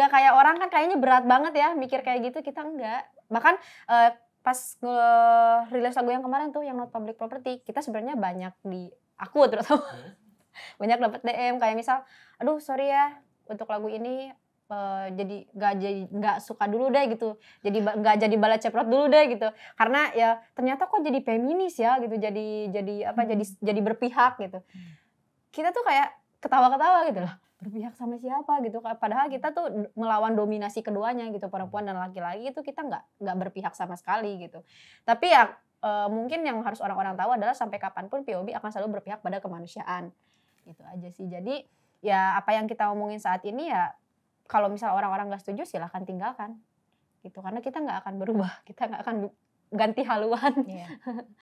nggak kayak orang kan kayaknya berat banget ya mikir kayak gitu kita nggak bahkan uh, pas uh, rilis lagu yang kemarin tuh yang not public property kita sebenarnya banyak di aku terutama hmm. banyak dapat DM kayak misal aduh sorry ya untuk lagu ini uh, jadi nggak jadi nggak suka dulu deh gitu jadi nggak jadi bala ceprot dulu deh gitu karena ya ternyata kok jadi feminis ya gitu jadi jadi apa hmm. jadi jadi berpihak gitu hmm. kita tuh kayak ketawa-ketawa gitu loh berpihak sama siapa gitu padahal kita tuh melawan dominasi keduanya gitu perempuan dan laki-laki itu kita nggak nggak berpihak sama sekali gitu tapi ya e, mungkin yang harus orang-orang tahu adalah sampai kapanpun POB akan selalu berpihak pada kemanusiaan gitu aja sih jadi ya apa yang kita omongin saat ini ya kalau misal orang-orang nggak setuju silahkan tinggalkan gitu karena kita nggak akan berubah kita nggak akan ganti haluan yeah.